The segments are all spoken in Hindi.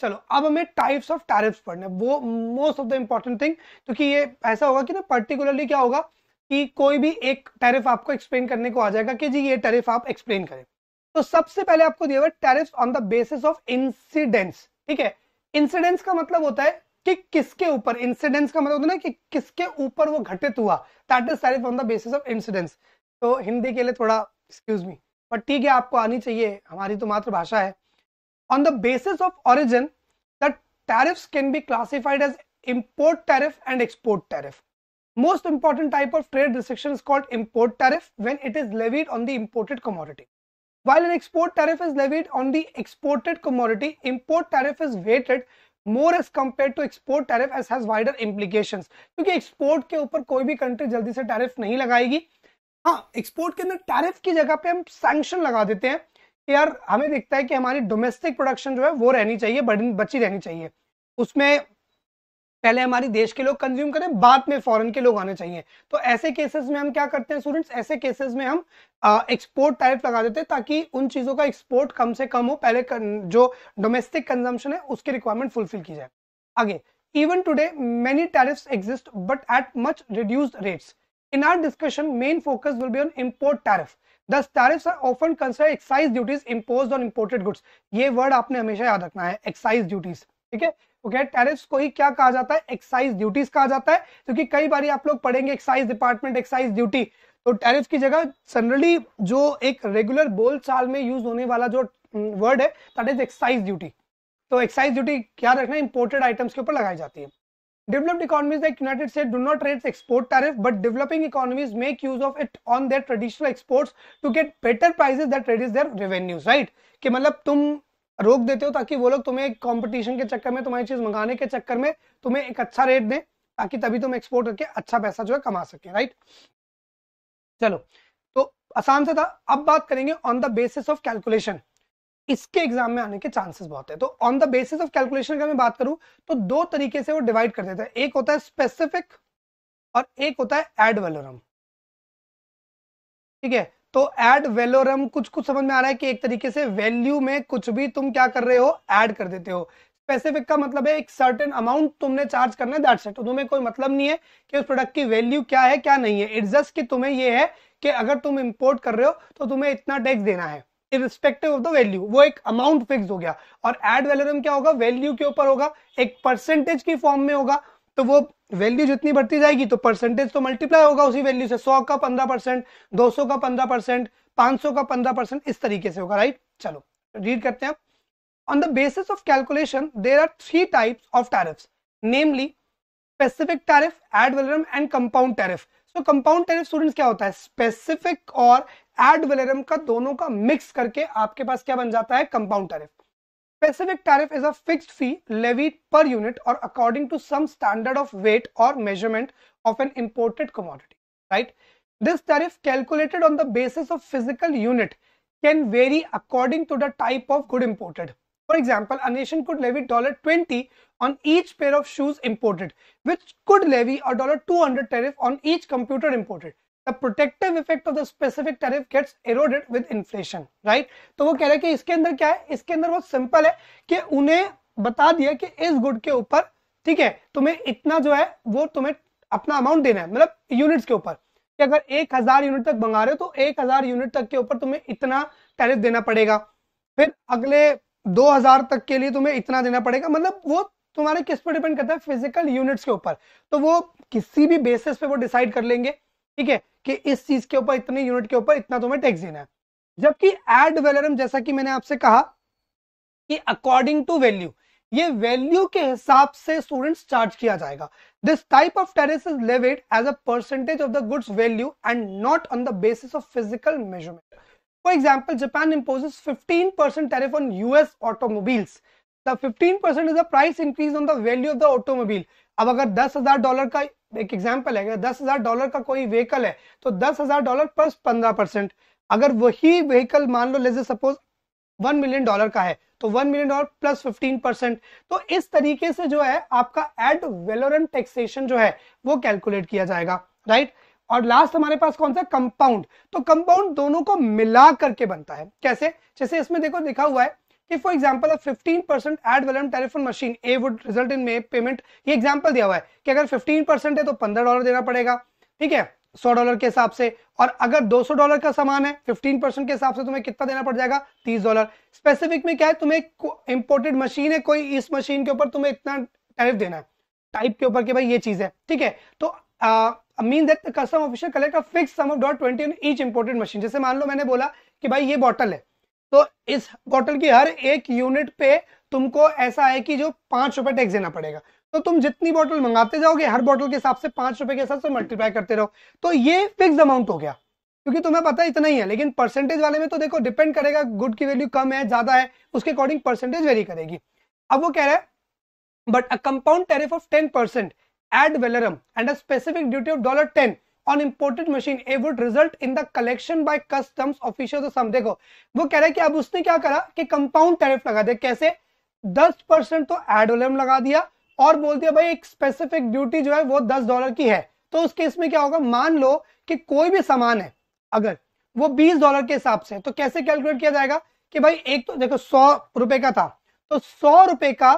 चलो अब हमें टाइप्स ऑफ टैरिफ्स पढ़ने वो most of the important thing क्योंकि ये ऐसा होगा कि ना पर्टिकुलरली क्या होगा कि कोई भी एक टैरिफ आपको एक्सप्लेन करने को आ जाएगा कि जी ये टैरिफ आप एक्सप्लेन करें तो सबसे पहले आपको दिया हुआ tariff on the basis of incidents ठीक है इंसिडेंट्स का मतलब होता है कि किसके ऊपर इंसिडेंट्स का मतलब होता है ना कि किसके ऊपर वो घटित हुआ that is tariff on the basis of incidents तो हिंदी के लिए थोड़ा एक्सक्यूज मी बट ठीक है आपको आनी चाहिए हमारी तो मातृभाषा है On the basis of origin, the tariffs can be classified as import tariff and export tariff. Most important type of trade restriction is called import tariff when it is levied on the imported commodity. While an export tariff is levied on the exported commodity, import tariff is weighted more as compare to export tariff as has wider implication क्योंकि एक्सपोर्ट के ऊपर कोई भी कंट्री जल्दी से टैरिफ नहीं लगाएगी हाँ एक्सपोर्ट के अंदर टैरिफ की जगह पे हम सैंक्शन लगा देते हैं कि यार हमें दिखता है कि हमारी डोमेस्टिक प्रोडक्शन जो है वो रहनी चाहिए बची रहनी चाहिए उसमें पहले हमारी देश के लोग कंज्यूम करें बाद में फॉरेन के लोग आने चाहिए तो ऐसे केसेस में हम क्या करते हैं स्टूडेंट्स ऐसे केसेस में हम एक्सपोर्ट टैरिफ लगा देते हैं ताकि उन चीज़ों का एक्सपोर्ट कम से कम हो पहले जो डोमेस्टिक कंजम्पशन है उसकी रिक्वायरमेंट फुलफिल की जाए आगे even today many tariff exist but at much reduced rates in our discussion main focus will be on import tariff thus often consider excise duties impose on imported goods ये वर्ड आपने हमेशा याद रखना है एक्साइज ड्यूटीज ठीक है ओके टैरिफ्स को ही क्या कहा जाता है एक्साइज ड्यूटीज कहा जाता है क्योंकि तो कई बार आप लोग पढ़ेंगे एक्साइज डिपार्टमेंट एक्साइज ड्यूटी तो टैरिफ की जगह जनरली जो एक रेगुलर बोल चाल में यूज होने वाला जो वर्ड हम्म, है दैट इज एक्साइज ड्यूटी तो एक्साइज ड्यूटी क्या रखना है इंपोर्टेड आइटम्स के ऊपर लगाई जाती है Developed economies like United States do not raise export tariff, but developing economies make use of it on their traditional exports to get better prices that reduce their revenues, right? कि मतलब तुम रोक देते हो ताकि वो लोग तुम्हें कंपटीशन के चक्कर में तुम्हारी चीज मंगाने के चक्कर में तुम्हें एक अच्छा रेट दें ताकि तभी तुम एक्सपोर्ट करके अच्छा पैसा जो है कमा सके राइट चलो तो आसान से था अब बात करेंगे on the basis of calculation इसके एग्जाम में आने के चांसेस बहुत है तो on the basis of calculation अगर मैं बात करूं तो दो तरीके से वो डिवाइड कर देते हैं एक होता है स्पेसिफिक और एक होता है एड वेलोरम ठीक है तो एड वेलोरम कुछ कुछ समझ में आ रहा है कि एक तरीके से वैल्यू में कुछ भी तुम क्या कर रहे हो एड कर देते हो स्पेसिफिक का मतलब है एक सर्टेन अमाउंट तुमने चार्ज करना है दैट सेट तो तुम्हें कोई मतलब नहीं है कि उस प्रोडक्ट की वैल्यू क्या है क्या नहीं है इट्स जस्ट कि तुम्हें ये है कि अगर तुम इंपोर्ट कर रहे हो तो तुम्हें इतना टैक्स देना है इरिस्पेक्टिव ऑफ द वैल्यू वो एक अमाउंट फिक्स हो गया और एड वैलोरम क्या होगा वैल्यू के ऊपर होगा एक परसेंटेज की फॉर्म में होगा तो वो वैल्यू जितनी बढ़ती जाएगी तो परसेंटेज तो मल्टीप्लाई होगा उसी वैल्यू से सौ का पंद्रह परसेंट दो का पंद्रह परसेंट पांच का पंद्रह परसेंट इस तरीके से होगा राइट चलो रीड करते हैं on the basis of calculation there are three types of tariffs namely specific tariff ad valorem and compound tariff तो कंपाउंड टैरिफ स्टूडेंट्स क्या होता है स्पेसिफिक और एड वेलेरम का दोनों का मिक्स करके आपके पास क्या बन जाता है compound tariff specific tariff is a fixed fee levy per unit और according to some standard of weight और measurement of an imported commodity right this tariff calculated on the basis of physical unit can vary according to the type of good imported For example, a nation could levy $20 on each pair of shoes imported, which could levy a $200 tariff on each computer imported. The protective effect of the specific tariff gets eroded with inflation, right? तो वो कह रहा है कि इसके अंदर क्या है इसके अंदर बहुत सिंपल है कि उन्हें बता दिया कि इस गुड के ऊपर ठीक है तुम्हें इतना जो है वो तुम्हें अपना अमाउंट देना है मतलब यूनिट्स के ऊपर कि अगर एक हजार यूनिट तक मंगा रहे हो तो एक हजार यूनिट तक के ऊपर तुम्हें इतना टैरिफ देना पड़ेगा फिर अगले 2000 तक के लिए तुम्हें इतना देना पड़ेगा मतलब वो तुम्हारे किस पर डिपेंड करता है फिजिकल यूनिट्स के ऊपर तो वो किसी भी बेसिस पे वो डिसाइड कर लेंगे ठीक है कि इस चीज के ऊपर इतने यूनिट के ऊपर इतना तुम्हें टैक्स देना है जबकि एड वेलरम जैसा कि मैंने आपसे कहा कि अकॉर्डिंग टू वैल्यू ये वैल्यू के हिसाब से स्टूडेंट्स चार्ज किया जाएगा this type of tariffs is levied as a percentage of the goods value and not on the basis of physical measurement for example Japan imposes fifteen percent tariff on on US automobiles. The percent is the price increase on the value of the automobile. अब अगर दस हजार डॉलर का एक एग्जाम्पल है अगर दस हजार डॉलर का कोई व्हीकल है तो दस हजार डॉलर प्लस पंद्रह परसेंट अगर वही व्हीकल मान लो लेजे सपोज वन मिलियन डॉलर का है तो one million dollar plus fifteen percent तो इस तरीके से जो है आपका एड वेलोरन टैक्सेशन जो है वो कैलकुलेट किया जाएगा राइट right? और लास्ट हमारे पास कौन सा कंपाउंड तो कंपाउंड दोनों को मिला करके बनता है कैसे जैसे इसमें देखो लिखा हुआ है कि for example a 15 percent ad valorem telephone machine a would result in may payment ये एग्जाम्पल दिया हुआ है कि अगर फिफ्टीन परसेंट है तो पंद्रह डॉलर देना पड़ेगा ठीक है सौ डॉलर के हिसाब से और अगर दो सौ डॉलर का सामान है फिफ्टीन परसेंट के हिसाब से तुम्हें कितना देना पड़ जाएगा तीस डॉलर स्पेसिफिक में क्या है तुम्हें इंपोर्टेड मशीन है कोई इस मशीन के ऊपर तुम्हें इतना टैरिफ देना है टाइप के ऊपर के भाई ये चीज है ठीक है तो mean that the custom official collect a fix sum of dot twenty on each imported machine जैसे मान लो मैंने बोला कि भाई ये बॉटल है तो इस बॉटल की हर एक यूनिट पे तुमको ऐसा है कि जो पांच रुपए टैक्स देना पड़ेगा तो तुम जितनी बॉटल मंगाते जाओगे हर बॉटल के हिसाब से पांच रुपए के हिसाब से मल्टीप्लाई करते रहो तो ये फिक्स अमाउंट हो गया क्योंकि तुम्हें पता है इतना ही है लेकिन परसेंटेज वाले में तो देखो डिपेंड करेगा गुड की वैल्यू कम है ज्यादा है उसके अकॉर्डिंग परसेंटेज वेरी करेगी अब वो कह रहा है but a compound tariff of ten percent ad valorem and a specific duty of $10 on imported machine it would result in the collection by customs officials or some देखो वो कह रहा है कि अब उसने क्या करा कि कंपाउंड टैरिफ लगा दिया कैसे 10 परसेंट तो एड वैलरम लगा दिया और बोल दिया भाई एक स्पेसिफिक ड्यूटी जो है वो 10 डॉलर की है तो उस केस में क्या होगा मान लो कि कोई भी सामान है अगर वो 20 डॉलर के हिसाब से तो कैसे कैलकुलेट किया जाएगा कि भाई एक तो देखो सौ रुपए का था तो सौ रुपए का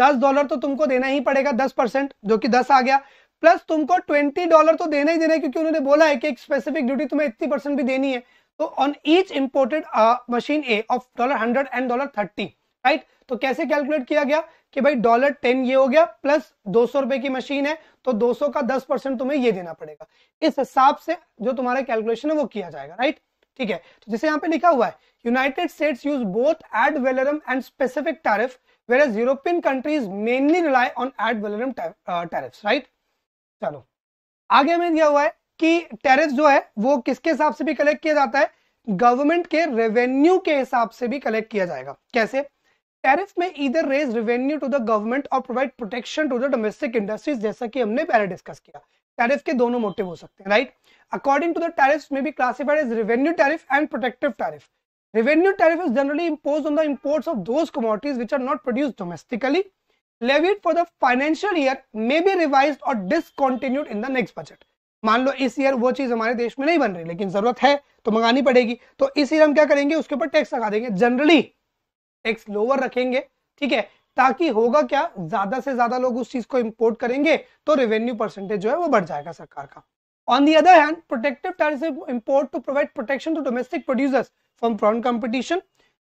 दस डॉलर तो तुमको देना ही पड़ेगा दस परसेंट जो कि दस आ गया प्लस तुमको ट्वेंटी डॉलर तो देना ही देना है क्योंकि उन्होंने बोला है कि एक स्पेसिफिक ड्यूटी तुम्हें इतनी परसेंट भी देनी है तो on each imported machine a of dollar hundred and dollar thirty right तो कैसे कैलकुलेट किया गया कि भाई डॉलर टेन ये हो गया प्लस दो सौ रुपए की मशीन है तो दो सौ का दस परसेंट तुम्हें ये देना पड़ेगा इस हिसाब से जो तुम्हारा कैलकुलेशन है वो किया जाएगा राइट ठीक है तो जैसे यहाँ पे लिखा हुआ है United States use both ad valorem and specific tariff whereas European countries mainly rely on ad valorem tariffs, right? chalo aage mein diya hua hai ki tariffs jo hai wo kiske hisab se bhi collect kiya jata hai government ke revenue ke hisab se bhi collect kiya jayega kaise tariff में इधर raise revenue to the government और provide protection to the domestic industries जैसा कि हमने पहले डिस्कस किया टैरिफ के दोनों मोटिव हो सकते हैं right according to the tariff में be classified as revenue tariff and protective tariff Revenue tariff is generally imposed on the imports of those commodities which are not produced domestically. Levied for the financial year may be revised or discontinued in the next budget. मान लो इस ईयर वो चीज हमारे देश में नहीं बन रही लेकिन जरूरत है तो मंगानी पड़ेगी तो इस ईयर हम क्या करेंगे उसके ऊपर टैक्स लगा देंगे जनरली टैक्स लोअर रखेंगे ठीक है ताकि होगा क्या ज्यादा से ज्यादा लोग उस चीज को इंपोर्ट करेंगे तो रेवेन्यू परसेंटेज जो है वो बढ़ जाएगा सरकार का On the other hand, protective tariffs are imposed to provide protection to domestic producers from foreign competition.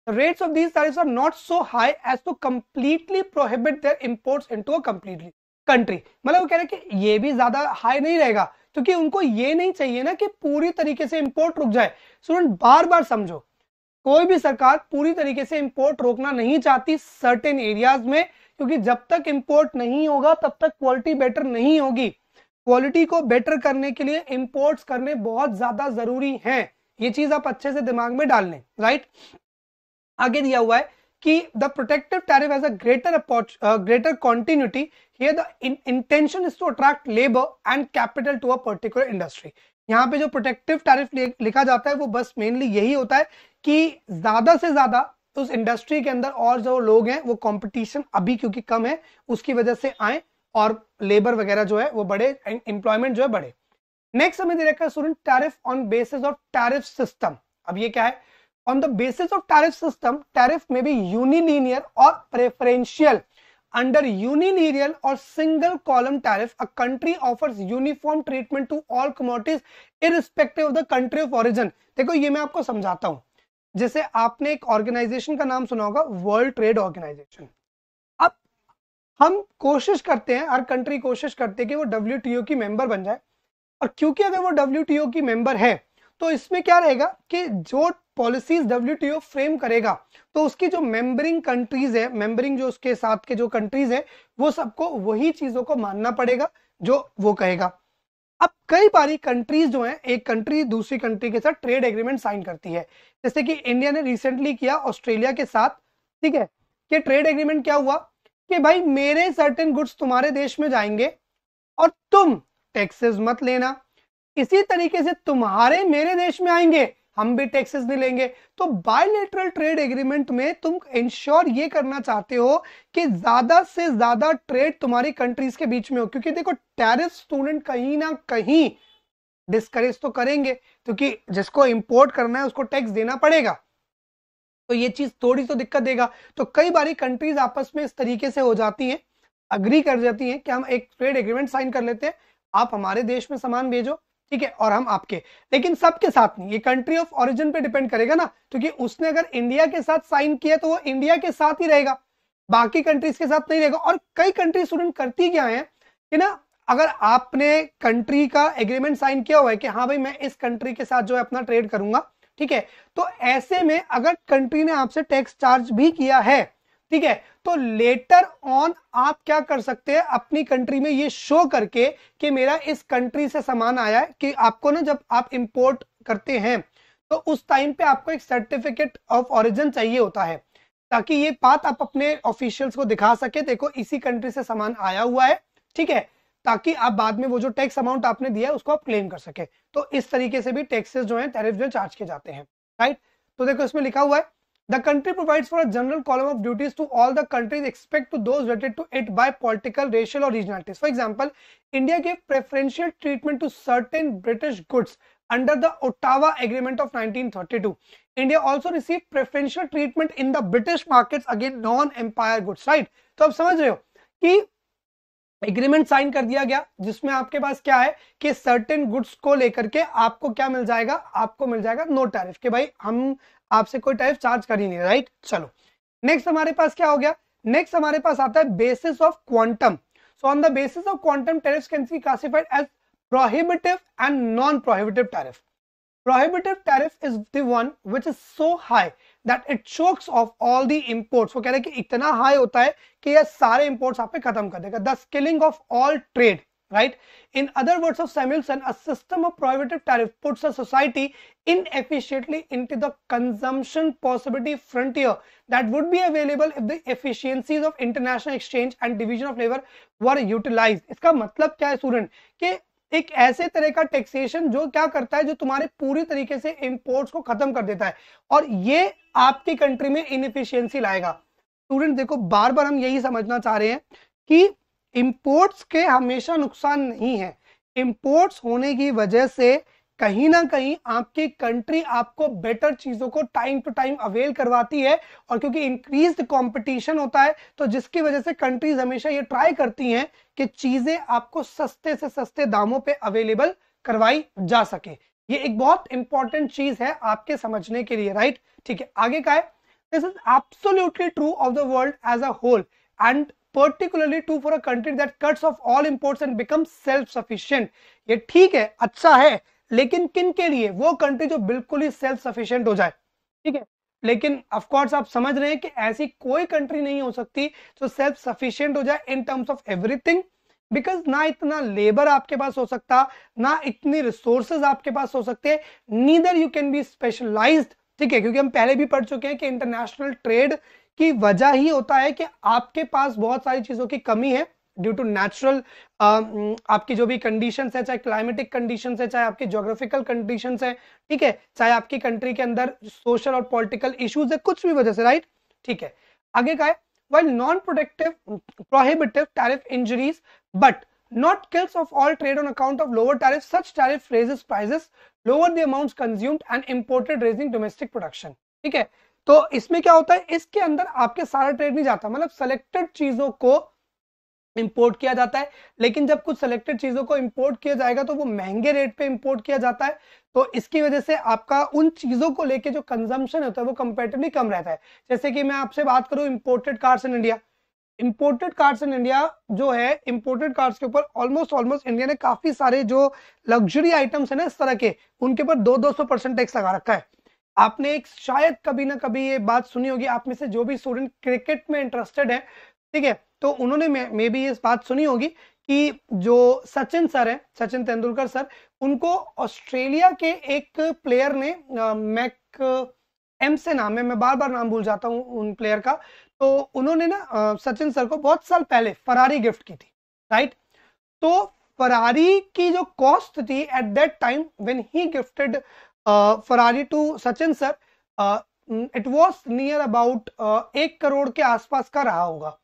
The rates of these tariffs are not so high as to completely prohibit their imports into a completely country मतलब वो कह रहे हैं कि ये भी ज्यादा high नहीं रहेगा क्योंकि उनको ये नहीं चाहिए ना कि पूरी तरीके से import रुक जाए स्टूडेंट बार बार समझो कोई भी सरकार पूरी तरीके से इंपोर्ट रोकना नहीं चाहती सर्टेन एरियाज में क्योंकि जब तक इंपोर्ट नहीं होगा तब तक क्वालिटी बेटर नहीं होगी क्वालिटी को बेटर करने के लिए इम्पोर्ट्स करने बहुत ज्यादा जरूरी हैं ये चीज आप अच्छे से दिमाग में डाल लें राइट आगे दिया हुआ है कि the protective tariff as a greater greater continuity intention is to attract labour and capital to a particular industry यहाँ पे जो प्रोटेक्टिव टैरिफ लिखा जाता है वो बस मेनली यही होता है कि ज्यादा से ज्यादा उस इंडस्ट्री के अंदर और जो लोग हैं वो कंपटीशन अभी क्योंकि कम है उसकी वजह से आए और लेबर वगैरह जो है वो बढ़े एंड एम्प्लॉयमेंट जो है बढ़े नेक्स्ट हमें दे रखा है student tariff on basis of tariff system अब ये क्या है on the basis of tariff system tariff में भी यूनिलीनियर और प्रेफरेंशियल अंडर यूनिलीनियर और single column tariff a country offers uniform treatment to all commodities irrespective of the country of origin देखो ये मैं आपको समझाता हूं जैसे आपने एक ऑर्गेनाइजेशन का नाम सुना होगा वर्ल्ड ट्रेड ऑर्गेनाइजेशन हम कोशिश करते हैं हर कंट्री कोशिश करते हैं कि वो डब्ल्यू की मेंबर बन जाए और क्योंकि अगर वो डब्ल्यू की मेंबर है तो इसमें क्या रहेगा कि जो पॉलिसीज डब्ल्यू फ्रेम करेगा तो उसकी जो मेंबरिंग कंट्रीज है मेंबरिंग जो उसके साथ के जो कंट्रीज है वो सबको वही चीजों को मानना पड़ेगा जो वो कहेगा अब कई बारी कंट्रीज जो हैं एक कंट्री दूसरी कंट्री के साथ ट्रेड एग्रीमेंट साइन करती है जैसे कि इंडिया ने रिसेंटली किया ऑस्ट्रेलिया के साथ ठीक है कि ट्रेड एग्रीमेंट क्या हुआ कि भाई मेरे सर्टेन गुड्स तुम्हारे देश में जाएंगे और तुम टैक्सेस मत लेना इसी तरीके से तुम्हारे मेरे देश में आएंगे हम भी टैक्सेस नहीं लेंगे तो बायोलेटरल ट्रेड एग्रीमेंट में तुम इंश्योर ये करना चाहते हो कि ज्यादा से ज्यादा ट्रेड तुम्हारी कंट्रीज के बीच में हो क्योंकि देखो टेरिस स्टूडेंट कहीं ना कहीं डिस्करेज तो करेंगे क्योंकि जिसको इंपोर्ट करना है उसको टैक्स देना पड़ेगा तो ये चीज थोड़ी तो दिक्कत देगा तो कई बार कंट्रीज आपस में इस तरीके से हो जाती है अग्री कर जाती है कि हम एक ट्रेड एग्रीमेंट साइन कर लेते हैं आप हमारे देश में सामान भेजो ठीक है और हम आपके लेकिन सबके साथ नहीं ये कंट्री ऑफ ऑरिजिन पे डिपेंड करेगा ना क्योंकि तो उसने अगर इंडिया के साथ साइन किया तो वो इंडिया के साथ ही रहेगा बाकी कंट्रीज के साथ नहीं रहेगा और कई कंट्री स्टूडेंट करती क्या है कि ना अगर आपने कंट्री का एग्रीमेंट साइन किया हुआ है कि हाँ भाई मैं इस कंट्री के साथ जो है अपना ट्रेड करूंगा ठीक है तो ऐसे में अगर कंट्री ने आपसे टैक्स चार्ज भी किया है ठीक है तो लेटर ऑन आप क्या कर सकते हैं अपनी कंट्री में ये शो करके कि मेरा इस कंट्री से सामान आया है कि आपको ना जब आप इंपोर्ट करते हैं तो उस टाइम पे आपको एक सर्टिफिकेट ऑफ ऑरिजिन चाहिए होता है ताकि ये बात आप अपने ऑफिशियल्स को दिखा सके देखो इसी कंट्री से सामान आया हुआ है ठीक है ताकि आप बाद में वो जो टैक्स अमाउंट आपने दिया है उसको आप क्लेम कर सके तो इस तरीके से भी टैक्सेस जो है टैरिफ जो चार्ज किए जाते हैं राइट तो देखो इसमें लिखा हुआ है The country provides for a general column of duties to all the countries except to those related to it by political, racial or regionalities. For example, India gave preferential treatment to certain British goods under the Ottawa Agreement of 1932. India also received preferential treatment in the British markets against non-empire goods. Right? तो आप समझ रहे हो कि एग्रीमेंट साइन कर दिया गया जिसमें आपके पास क्या है कि सर्टेन गुड्स को लेकर के आपको क्या मिल जाएगा आपको मिल जाएगा नो टैरिफ के भाई हम आपसे कोई टैरिफ चार्ज कर ही नहीं राइट चलो नेक्स्ट हमारे पास क्या हो गया नेक्स्ट हमारे पास आता है basis of quantum so on the basis of quantum tariff can see classified as prohibitive and non prohibitive tariff prohibitive tariff is then which is so high that it chokes off all the imports वो कह रहे हैं कि इतना हाई होता है कि यह सारे इम्पोर्ट्स आप खत्म कर देगा the skilling of all trade right in other words of Samson system of prohibitive tariff puts a society in efficiently the consumption possibility frontier that would be available if the efficiencies of international exchange and division of labour were utilise इसका मतलब क्या है स्टूडेंट कि एक ऐसे तरह का टैक्सेशन जो क्या करता है जो तुम्हारे पूरी तरीके से इंपोर्ट्स को खत्म कर देता है और ये आपकी कंट्री में इनफिशियंसी लाएगा स्टूडेंट देखो बार बार हम यही समझना चाह रहे हैं कि इंपोर्ट्स के हमेशा नुकसान नहीं है इंपोर्ट्स होने की वजह से कहीं ना कहीं आपकी कंट्री आपको बेटर चीजों को टाइम टू टाइम अवेल करवाती है और क्योंकि इंक्रीज कंपटीशन होता है तो जिसकी वजह से कंट्रीज हमेशा ये ट्राई करती हैं कि चीजें आपको सस्ते से सस्ते दामों पे अवेलेबल करवाई जा सके ये एक बहुत इंपॉर्टेंट चीज है आपके समझने के लिए राइट ठीक है आगे का है this is absolutely true of the world as a whole and particularly to for a country that cuts off all imports and become self sufficient ये ठीक है अच्छा है लेकिन किन के लिए वो कंट्री जो बिल्कुल ही सेल्फ सफिशियंट हो जाए ठीक है लेकिन ऑफकोर्स आप समझ रहे हैं कि ऐसी कोई कंट्री नहीं हो सकती जो सेल्फ सफिशियंट हो जाए in terms of everything because ना इतना लेबर आपके पास हो सकता ना इतनी रिसोर्सेज आपके पास हो सकते neither you can be specialise ठीक है क्योंकि हम पहले भी पढ़ चुके हैं कि इंटरनेशनल ट्रेड की वजह ही होता है कि आपके पास बहुत सारी चीजों की कमी है ड्यू टू नेचुरल आपकी जो भी कंडीशन है चाहे क्लाइमेटिक कंडीशन है चाहे आपकी ज्योग्राफिकल कंडीशन है ठीक है चाहे आपकी कंट्री के अंदर सोशल और पोलिटिकल इशूज है कुछ भी वजह से राइट ठीक है आगे का है well non productive prohibitive tariff injuries but not kills off all trade on account of lower tariff such tariff raises prices lower the amount consumed and imported raising domestic production ठीक है तो इसमें क्या होता है इसके अंदर आपके सारा ट्रेड नहीं जाता मतलब सेलेक्टेड चीजों को इंपोर्ट किया जाता है लेकिन जब कुछ सिलेक्टेड चीज़ों को इंपोर्ट किया जाएगा तो वो महंगे रेट पे इंपोर्ट किया जाता है तो इसकी वजह से आपका उन चीज़ों को लेके जो कंजम्पशन होता है वो कंपेरेटिवली कम रहता है जैसे कि मैं आपसे बात करूं imported cars in India imported cars in India जो है इम्पोर्टेड कार्स के ऊपर ऑलमोस्ट ऑलमोस्ट इंडिया ने काफ़ी सारे जो लग्जरी आइटम्स है ना इस तरह के उनके ऊपर दो दो सौ परसेंट टैक्स लगा रखा है आपने एक शायद कभी ना कभी ये बात सुनी होगी आप में से जो भी स्टूडेंट क्रिकेट में इंटरेस्टेड है ठीक है तो उन्होंने मे भी ये बात सुनी होगी कि जो सचिन सर है सचिन तेंदुलकर सर उनको ऑस्ट्रेलिया के एक प्लेयर ने मैक एम से नाम है मैं बार बार नाम भूल जाता हूँ उन प्लेयर का तो उन्होंने ना सचिन सर को बहुत साल पहले फरारी गिफ्ट की थी राइट तो फरारी की जो कॉस्ट थी at that time when he gifted Ferrari to Sachin sir it was near about एक करोड़ के आसपास का रहा होगा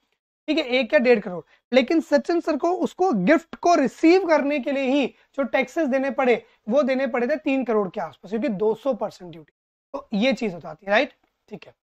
ठीक है एक या डेढ़ करोड़ लेकिन सचिन सर को उसको गिफ्ट को रिसीव करने के लिए ही जो टैक्सेस देने पड़े वो देने पड़े थे तीन करोड़ के आसपास क्योंकि सौ परसेंट ड्यूटी तो ये चीज हो जाती है राइट ठीक है